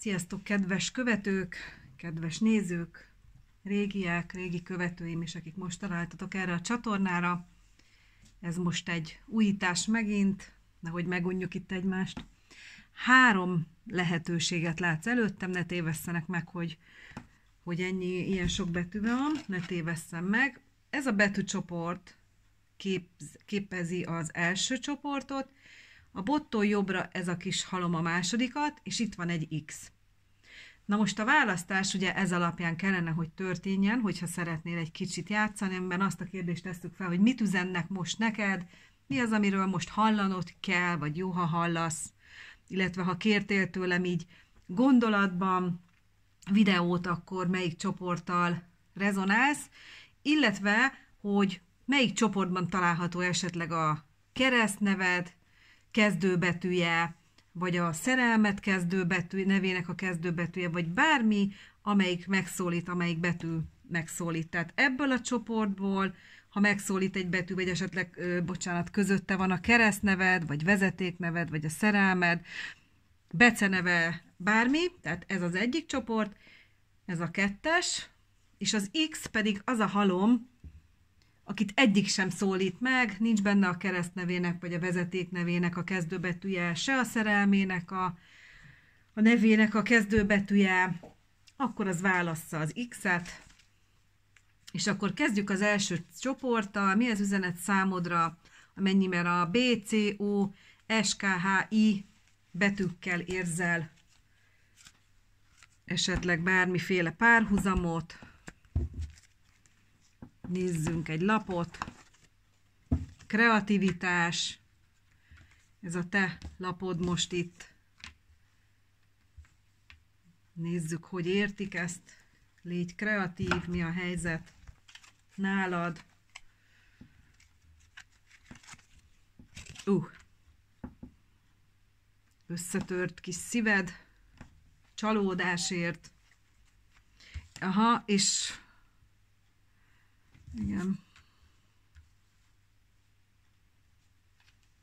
Sziasztok, kedves követők, kedves nézők, régiek, régi követőim is, akik most találtatok erre a csatornára. Ez most egy újítás megint, nehogy megunjuk itt egymást. Három lehetőséget látsz előttem, ne tévesszenek meg, hogy, hogy ennyi, ilyen sok betű van, ne tévesszem meg. Ez a betűcsoport kép, képezi az első csoportot, a bottól jobbra ez a kis halom a másodikat, és itt van egy X. Na most a választás ugye ez alapján kellene, hogy történjen, hogyha szeretnél egy kicsit játszani, amiben azt a kérdést tesszük fel, hogy mit üzennek most neked, mi az, amiről most hallanod kell, vagy jó, ha hallasz, illetve ha kértél tőlem így gondolatban videót, akkor melyik csoporttal rezonálsz, illetve, hogy melyik csoportban található esetleg a keresztneved, kezdőbetűje, vagy a szerelmet kezdőbetű, nevének a kezdőbetűje, vagy bármi, amelyik megszólít, amelyik betű megszólít. Tehát ebből a csoportból, ha megszólít egy betű, vagy esetleg, ö, bocsánat, közötte van a keresztneved, vagy vezetékneved, vagy a szerelmed, beceneve, bármi, tehát ez az egyik csoport, ez a kettes, és az X pedig az a halom, akit eddig sem szólít meg, nincs benne a keresztnevének vagy a vezetéknevének a kezdőbetűje, se a szerelmének a, a nevének a kezdőbetűje, akkor az válassza az X-et, és akkor kezdjük az első csoporttal, mi az üzenet számodra, mert a B, C, O, S, K, H, I betűkkel érzel esetleg bármiféle párhuzamot, Nézzünk egy lapot. Kreativitás. Ez a te lapod most itt. Nézzük, hogy értik ezt. Légy kreatív, mi a helyzet nálad. Uh, összetört kis szíved, csalódásért. Aha, és igen.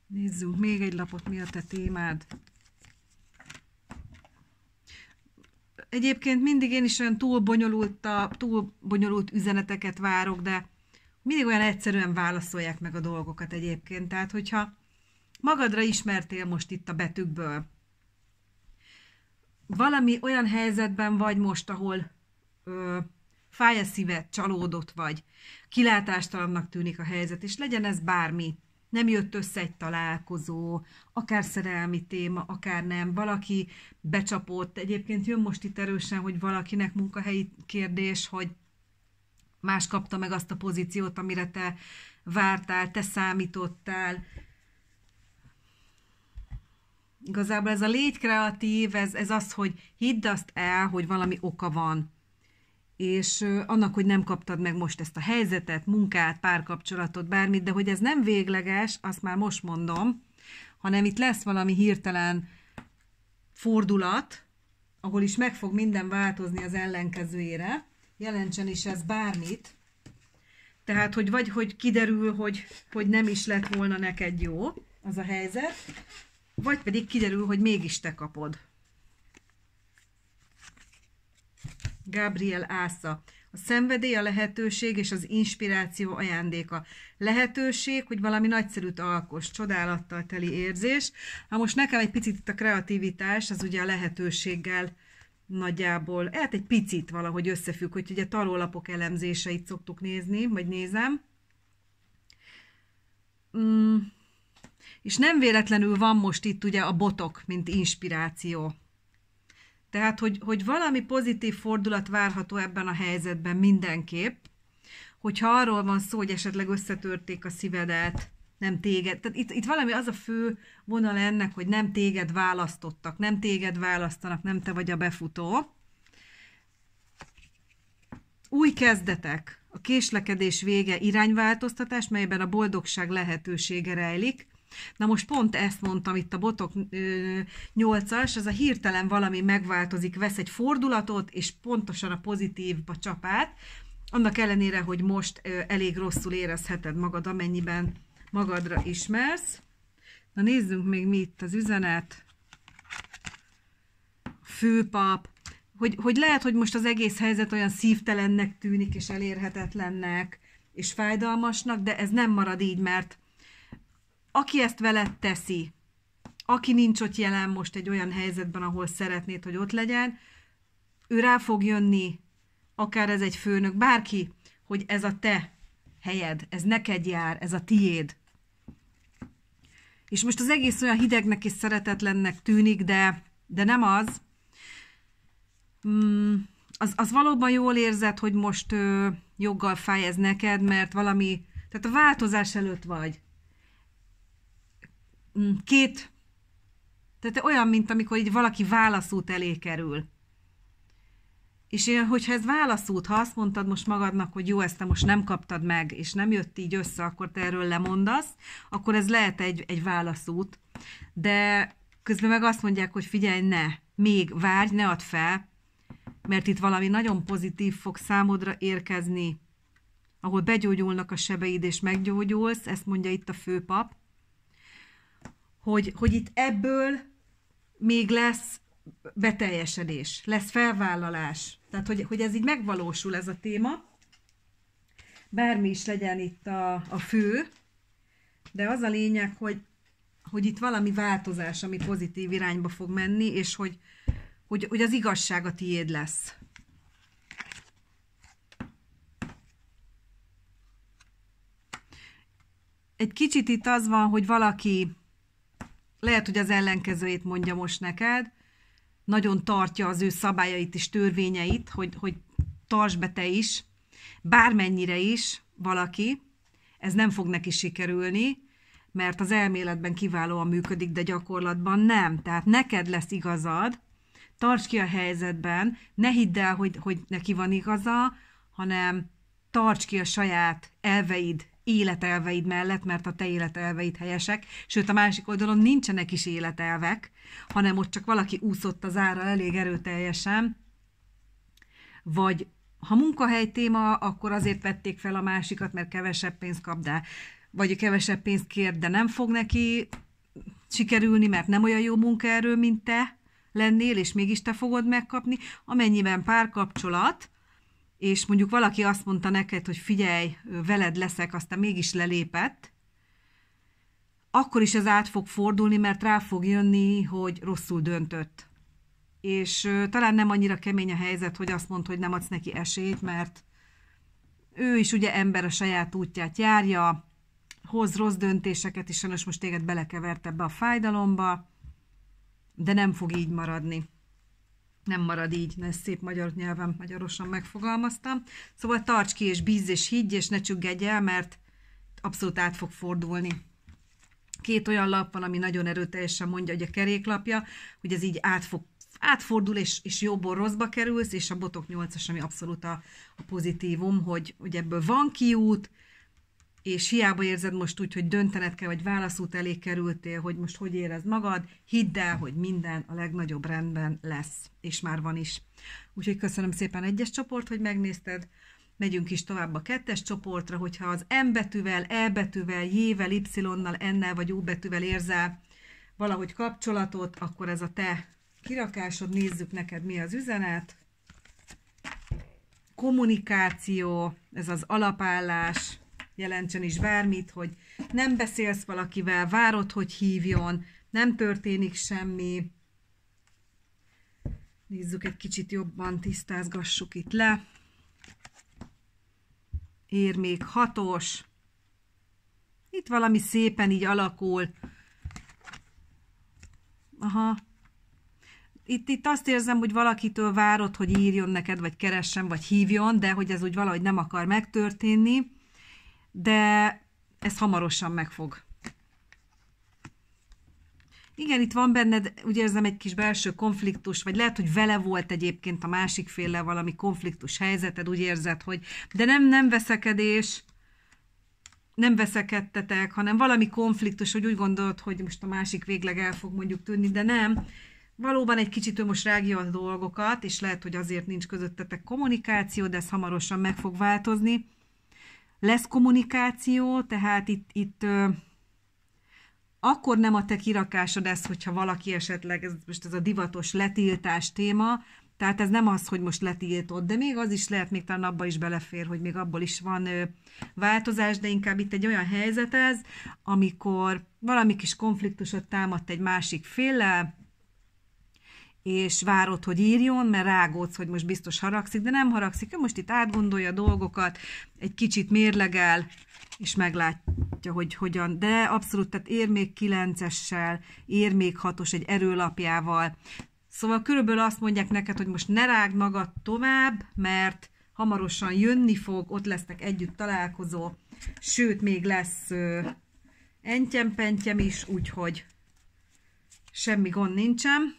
Nézzünk még egy lapot, mi a te témád. Egyébként mindig én is olyan túl bonyolult, a, túl bonyolult üzeneteket várok, de mindig olyan egyszerűen válaszolják meg a dolgokat egyébként. Tehát, hogyha magadra ismertél most itt a betűkből, valami olyan helyzetben vagy most, ahol ö, fáj a szíved, csalódott vagy, kilátástalannak tűnik a helyzet, és legyen ez bármi, nem jött össze egy találkozó, akár szerelmi téma, akár nem, valaki becsapott, egyébként jön most itt erősen, hogy valakinek munkahelyi kérdés, hogy más kapta meg azt a pozíciót, amire te vártál, te számítottál. Igazából ez a légy kreatív, ez, ez az, hogy hidd azt el, hogy valami oka van és annak, hogy nem kaptad meg most ezt a helyzetet, munkát, párkapcsolatot, bármit, de hogy ez nem végleges, azt már most mondom, hanem itt lesz valami hirtelen fordulat, ahol is meg fog minden változni az ellenkezőjére, jelentsen is ez bármit, tehát, hogy vagy, hogy kiderül, hogy, hogy nem is lett volna neked jó az a helyzet, vagy pedig kiderül, hogy mégis te kapod. Gabriel Ásza. A szenvedély, a lehetőség és az inspiráció ajándéka. Lehetőség, hogy valami nagyszerűt alkos, csodálattal teli érzés. Na most nekem egy picit itt a kreativitás, az ugye a lehetőséggel nagyjából, hát egy picit valahogy összefügg, hogy ugye tarólapok elemzéseit szoktuk nézni, vagy nézem. Mm. És nem véletlenül van most itt ugye a botok, mint inspiráció tehát, hogy, hogy valami pozitív fordulat várható ebben a helyzetben mindenképp, hogyha arról van szó, hogy esetleg összetörték a szívedet, nem téged. Tehát itt, itt valami az a fő vonal ennek, hogy nem téged választottak, nem téged választanak, nem te vagy a befutó. Új kezdetek, a késlekedés vége irányváltoztatás, melyben a boldogság lehetősége rejlik. Na most pont ezt mondtam itt a botok 8-as, ez a hirtelen valami megváltozik, vesz egy fordulatot, és pontosan a pozitívba csapát, annak ellenére, hogy most elég rosszul érezheted magad, amennyiben magadra ismersz. Na nézzünk még mi itt az üzenet. Főpap, hogy, hogy lehet, hogy most az egész helyzet olyan szívtelennek tűnik, és elérhetetlennek, és fájdalmasnak, de ez nem marad így, mert aki ezt veled teszi, aki nincs ott jelen most egy olyan helyzetben, ahol szeretnéd, hogy ott legyen, ő rá fog jönni, akár ez egy főnök, bárki, hogy ez a te helyed, ez neked jár, ez a tiéd. És most az egész olyan hidegnek és szeretetlennek tűnik, de, de nem az. Mm, az. Az valóban jól érzed, hogy most ö, joggal fáj ez neked, mert valami, tehát a változás előtt vagy. Mm, két, tehát olyan, mint amikor így valaki válaszút elé kerül. És én, hogyha ez válaszút, ha azt mondtad most magadnak, hogy jó, ezt te most nem kaptad meg, és nem jött így össze, akkor te erről lemondasz, akkor ez lehet egy, egy válaszút. De közben meg azt mondják, hogy figyelj, ne, még várj, ne add fel, mert itt valami nagyon pozitív fog számodra érkezni, ahol begyógyulnak a sebeid, és meggyógyulsz, ezt mondja itt a főpap, hogy, hogy itt ebből még lesz beteljesedés, lesz felvállalás. Tehát, hogy, hogy ez így megvalósul ez a téma, bármi is legyen itt a, a fő, de az a lényeg, hogy, hogy itt valami változás, ami pozitív irányba fog menni, és hogy, hogy, hogy az igazság a tiéd lesz. Egy kicsit itt az van, hogy valaki lehet, hogy az ellenkezőjét mondja most neked, nagyon tartja az ő szabályait és törvényeit, hogy, hogy tartsd be te is, bármennyire is valaki, ez nem fog neki sikerülni, mert az elméletben kiválóan működik, de gyakorlatban nem. Tehát neked lesz igazad, tarts ki a helyzetben, ne hidd el, hogy, hogy neki van igaza, hanem tarts ki a saját elveid, életelveid mellett, mert a te életelveid helyesek, sőt a másik oldalon nincsenek is életelvek, hanem ott csak valaki úszott az ára elég erőteljesen, vagy ha munkahely téma, akkor azért vették fel a másikat, mert kevesebb pénzt kap, de vagy kevesebb pénzt kér, de nem fog neki sikerülni, mert nem olyan jó munkaerő, mint te lennél, és mégis te fogod megkapni, amennyiben párkapcsolat, és mondjuk valaki azt mondta neked, hogy figyelj, veled leszek, aztán mégis lelépett, akkor is ez át fog fordulni, mert rá fog jönni, hogy rosszul döntött. És talán nem annyira kemény a helyzet, hogy azt mondta, hogy nem adsz neki esélyt, mert ő is ugye ember a saját útját járja, hoz rossz döntéseket, és sajnos most téged belekevert ebbe a fájdalomba, de nem fog így maradni nem marad így, ne szép magyar nyelven magyarosan megfogalmaztam. Szóval tarts ki, és bízz, és higgy, és ne csüggedj el, mert abszolút át fog fordulni. Két olyan lap van, ami nagyon erőteljesen mondja, hogy a keréklapja, hogy ez így át fog átfordul, és, és jobból rosszba kerülsz, és a botok 8-as, ami abszolút a, a pozitívum, hogy, hogy ebből van kiút, és hiába érzed most úgy, hogy döntened kell, vagy válaszút elé kerültél, hogy most hogy érez magad, hidd el, hogy minden a legnagyobb rendben lesz, és már van is. Úgyhogy köszönöm szépen egyes csoport, hogy megnézted, megyünk is tovább a kettes csoportra, hogyha az M betűvel, E betűvel, J-vel, Y-nal, N-nel vagy U betűvel érzel valahogy kapcsolatot, akkor ez a te kirakásod, nézzük neked mi az üzenet. Kommunikáció, ez az alapállás, jelentsen is bármit, hogy nem beszélsz valakivel, várod, hogy hívjon, nem történik semmi. Nézzük egy kicsit jobban, tisztázgassuk itt le. Ér még hatos. Itt valami szépen így alakul. Aha. Itt, itt azt érzem, hogy valakitől várod, hogy írjon neked, vagy keressen, vagy hívjon, de hogy ez úgy valahogy nem akar megtörténni de ez hamarosan megfog. Igen, itt van benned, úgy érzem, egy kis belső konfliktus, vagy lehet, hogy vele volt egyébként a másik féle valami konfliktus helyzeted, úgy érzed, hogy de nem, nem veszekedés, nem veszekedtetek, hanem valami konfliktus, hogy úgy gondolod, hogy most a másik végleg el fog mondjuk tűnni, de nem. Valóban egy kicsit ő most rágja a dolgokat, és lehet, hogy azért nincs közöttetek kommunikáció, de ez hamarosan meg fog változni. Lesz kommunikáció, tehát itt, itt ö, akkor nem a te kirakásod ez, hogyha valaki esetleg, ez, most ez a divatos letiltás téma, tehát ez nem az, hogy most letiltod, de még az is lehet, még talán abba is belefér, hogy még abból is van ö, változás, de inkább itt egy olyan helyzet ez, amikor valami kis konfliktusot támadt egy másik féllel, és várod, hogy írjon, mert rágódsz, hogy most biztos haragszik, de nem haragszik, ő most itt átgondolja a dolgokat, egy kicsit mérlegel, és meglátja, hogy hogyan. De abszolút, tehát ér még kilencessel, ér még hatos egy erőlapjával. Szóval körülbelül azt mondják neked, hogy most ne rágd magad tovább, mert hamarosan jönni fog, ott lesznek együtt találkozó, sőt, még lesz ö, entyem is, úgyhogy semmi gond nincsen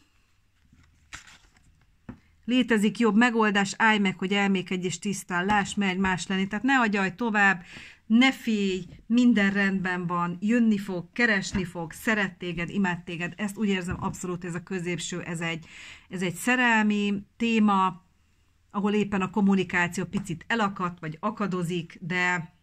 létezik jobb megoldás, állj meg, hogy elmékedj és tisztán, láss, meg más lenni. Tehát ne agyaj tovább, ne félj, minden rendben van, jönni fog, keresni fog, szeret téged, imád téged. Ezt úgy érzem abszolút, ez a középső, ez egy, ez egy szerelmi téma, ahol éppen a kommunikáció picit elakadt, vagy akadozik, de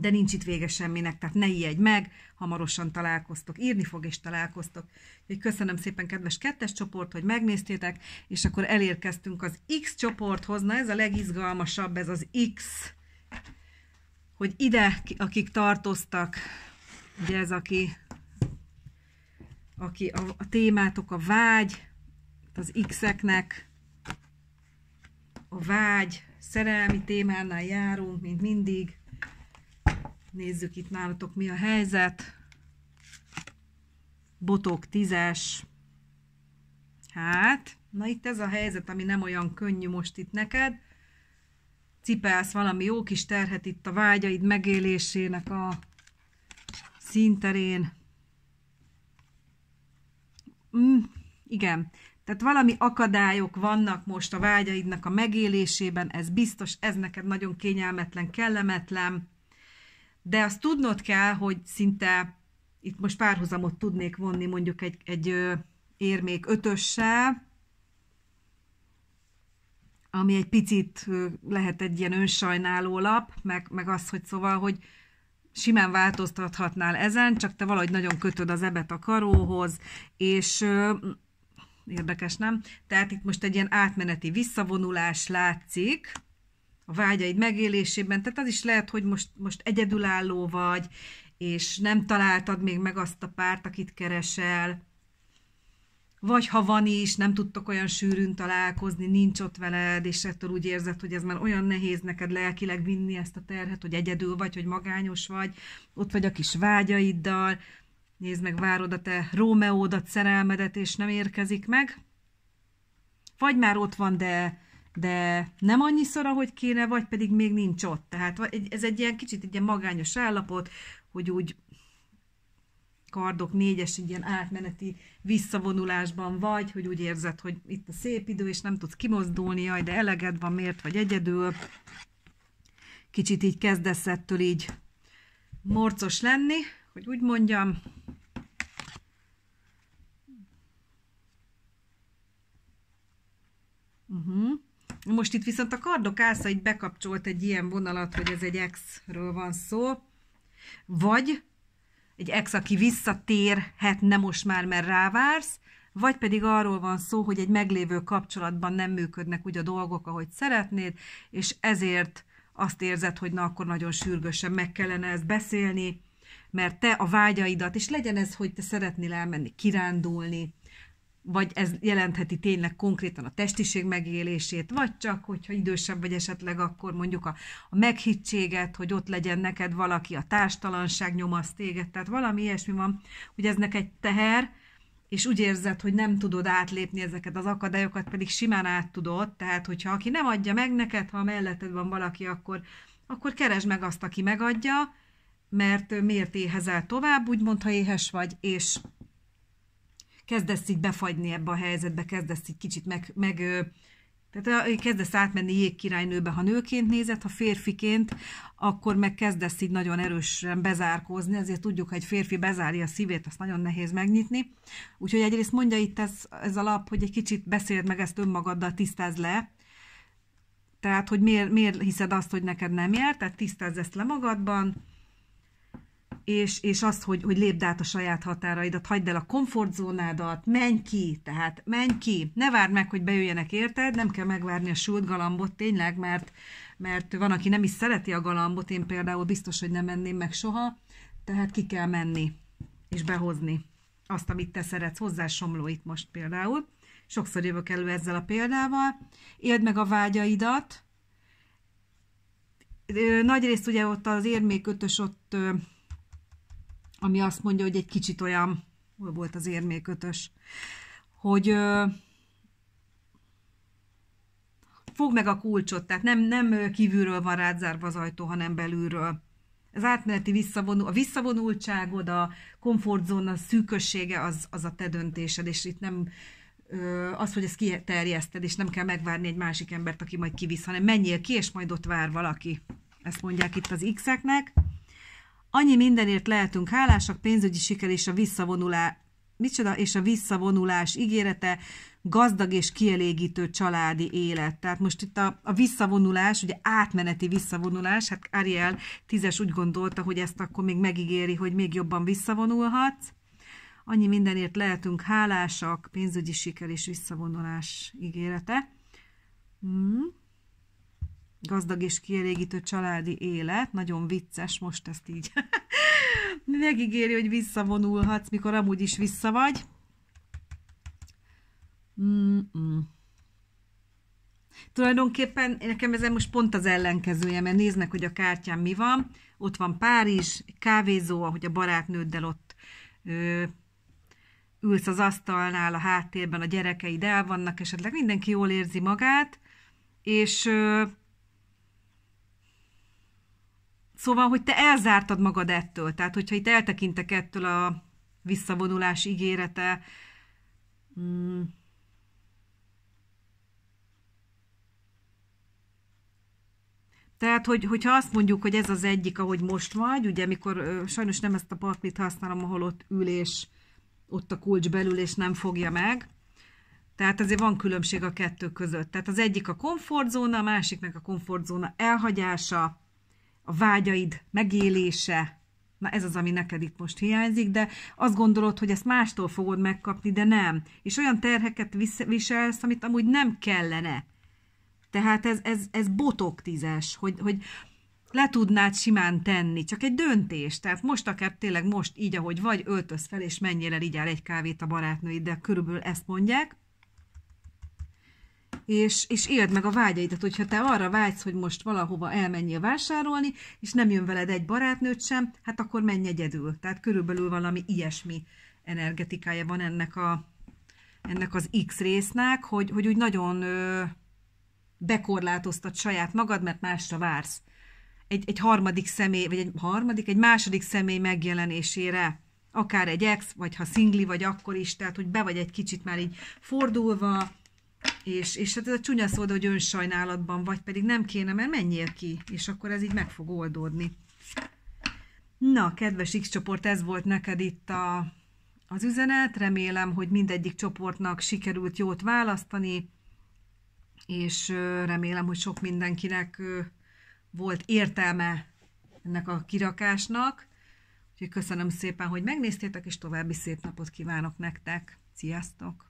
de nincs itt vége semminek, tehát ne ijedj meg, hamarosan találkoztok, írni fog és találkoztok. Úgyhogy köszönöm szépen, kedves kettes csoport, hogy megnéztétek, és akkor elérkeztünk az X csoporthoz, na ez a legizgalmasabb, ez az X, hogy ide, akik tartoztak, ugye ez aki, aki a, a témátok a vágy, az X-eknek a vágy, szerelmi témánál járunk, mint mindig, Nézzük itt nálatok mi a helyzet. Botok tízes. Hát, na itt ez a helyzet, ami nem olyan könnyű most itt neked. Cipelsz valami jó kis terhet itt a vágyaid megélésének a színterén. Mm, igen, tehát valami akadályok vannak most a vágyaidnak a megélésében, ez biztos, ez neked nagyon kényelmetlen, kellemetlen de azt tudnod kell, hogy szinte itt most párhuzamot tudnék vonni mondjuk egy, egy érmék ötössel, ami egy picit lehet egy ilyen önsajnáló lap, meg, meg az, hogy szóval, hogy simán változtathatnál ezen, csak te valahogy nagyon kötöd az ebet a karóhoz, és érdekes, nem? Tehát itt most egy ilyen átmeneti visszavonulás látszik, a vágyaid megélésében, tehát az is lehet, hogy most, most egyedülálló vagy, és nem találtad még meg azt a párt, akit keresel, vagy ha van is, nem tudtok olyan sűrűn találkozni, nincs ott veled, és ettől úgy érzed, hogy ez már olyan nehéz neked lelkileg vinni ezt a terhet, hogy egyedül vagy, hogy magányos vagy, ott vagy a kis vágyaiddal, nézd meg, várod a te Rómeódat, szerelmedet, és nem érkezik meg. Vagy már ott van, de de nem annyiszor, ahogy kéne, vagy pedig még nincs ott. Tehát ez egy ilyen kicsit egy ilyen magányos állapot, hogy úgy kardok négyes, egy ilyen átmeneti visszavonulásban vagy, hogy úgy érzed, hogy itt a szép idő, és nem tudsz kimozdulni, jaj, de eleged van, miért vagy egyedül. Kicsit így kezdesz ettől így morcos lenni, hogy úgy mondjam, Uh-huh. Most itt viszont a kardok így bekapcsolt egy ilyen vonalat, hogy ez egy exről ről van szó, vagy egy ex, aki visszatérhetne most már, mert rávársz, vagy pedig arról van szó, hogy egy meglévő kapcsolatban nem működnek úgy a dolgok, ahogy szeretnéd, és ezért azt érzed, hogy na akkor nagyon sürgősen meg kellene ezt beszélni, mert te a vágyaidat, és legyen ez, hogy te szeretnél elmenni kirándulni, vagy ez jelentheti tényleg konkrétan a testiség megélését, vagy csak, hogyha idősebb vagy esetleg, akkor mondjuk a, a meghittséget, hogy ott legyen neked valaki, a társtalanság nyomaszt téged, tehát valami ilyesmi van, hogy ez neked egy teher, és úgy érzed, hogy nem tudod átlépni ezeket az akadályokat, pedig simán át tudod, tehát hogyha aki nem adja meg neked, ha melletted van valaki, akkor, akkor keresd meg azt, aki megadja, mert miért éhezel tovább, úgymond, ha éhes vagy, és kezdesz így befagyni ebbe a helyzetbe, kezdesz így kicsit meg, meg tehát kezdesz átmenni jégkirálynőbe, ha nőként nézed, ha férfiként, akkor meg kezdesz így nagyon erősen bezárkózni, ezért tudjuk, hogy egy férfi bezárja a szívét, azt nagyon nehéz megnyitni. Úgyhogy egyrészt mondja itt ez, ez a lap, hogy egy kicsit beszéld meg ezt önmagaddal, tisztázd le, tehát, hogy miért, miért hiszed azt, hogy neked nem jár, tehát tisztázd ezt le magadban, és, és azt, hogy, hogy lépd át a saját határaidat, hagyd el a komfortzónádat, menj ki, tehát menj ki, ne várd meg, hogy bejöjjenek érted, nem kell megvárni a sült galambot tényleg, mert, mert van, aki nem is szereti a galambot, én például biztos, hogy nem menném meg soha, tehát ki kell menni és behozni azt, amit te szeretsz, hozzá somló itt most például. Sokszor jövök elő ezzel a példával. Éld meg a vágyaidat. Nagyrészt ugye ott az érmékötös ott ami azt mondja, hogy egy kicsit olyan, hol volt az érmékötös, hogy ö, fogd meg a kulcsot, tehát nem, nem kívülről van zárva az ajtó, hanem belülről. Az átmeneti visszavonul, a visszavonultságod, a komfortzóna szűkössége az, az a te döntésed, és itt nem ö, az, hogy ezt kiterjeszted, és nem kell megvárni egy másik embert, aki majd kivisz, hanem menjél ki, és majd ott vár valaki. Ezt mondják itt az X-eknek. Annyi mindenért lehetünk hálásak, pénzügyi siker és a visszavonulás, micsoda, és a visszavonulás ígérete, gazdag és kielégítő családi élet. Tehát most itt a, a visszavonulás, ugye átmeneti visszavonulás, hát Ariel tízes úgy gondolta, hogy ezt akkor még megígéri, hogy még jobban visszavonulhatsz. Annyi mindenért lehetünk hálásak, pénzügyi siker és visszavonulás ígérete. Hmm gazdag és kielégítő családi élet, nagyon vicces, most ezt így megígéri, hogy visszavonulhatsz, mikor amúgy is vissza vagy. Mm-mm. Tulajdonképpen nekem ezen most pont az ellenkezője, mert néznek, hogy a kártyán mi van. Ott van Párizs, kávézó, ahogy a barátnőddel ott ö, ülsz az asztalnál, a háttérben a gyerekeid el vannak, esetleg mindenki jól érzi magát, és ö, Szóval, hogy te elzártad magad ettől, tehát hogyha itt eltekintek ettől a visszavonulás ígérete, hmm. Tehát, hogy, hogyha azt mondjuk, hogy ez az egyik, ahogy most vagy, ugye, mikor sajnos nem ezt a paklit használom, ahol ott ülés, ott a kulcs belül, és nem fogja meg. Tehát azért van különbség a kettő között. Tehát az egyik a komfortzóna, a másiknak a komfortzóna elhagyása, a vágyaid megélése, na ez az, ami neked itt most hiányzik, de azt gondolod, hogy ezt mástól fogod megkapni, de nem. És olyan terheket viselsz, amit amúgy nem kellene. Tehát ez, ez, ez botok tízes, hogy, hogy le tudnád simán tenni, csak egy döntés. Tehát most akár tényleg most így, ahogy vagy, öltöz fel, és menjél el, így egy kávét a de körülbelül ezt mondják, és, és éld meg a vágyaidat, hogyha te arra vágysz, hogy most valahova elmenjél vásárolni, és nem jön veled egy barátnőt sem, hát akkor menj egyedül. Tehát körülbelül valami ilyesmi energetikája van ennek, a, ennek az X résznek, hogy, hogy úgy nagyon ö, bekorlátoztat saját magad, mert másra vársz. Egy, egy harmadik személy, vagy egy harmadik, egy második személy megjelenésére akár egy ex, vagy ha szingli vagy akkor is, tehát hogy be vagy egy kicsit már így fordulva, és, és hát ez a csúnya szó, hogy önsajnálatban vagy, pedig nem kéne, mert menjél ki, és akkor ez így meg fog oldódni. Na, kedves X csoport, ez volt neked itt a, az üzenet. Remélem, hogy mindegyik csoportnak sikerült jót választani, és remélem, hogy sok mindenkinek volt értelme ennek a kirakásnak. Úgyhogy köszönöm szépen, hogy megnéztétek, és további szép napot kívánok nektek. Sziasztok!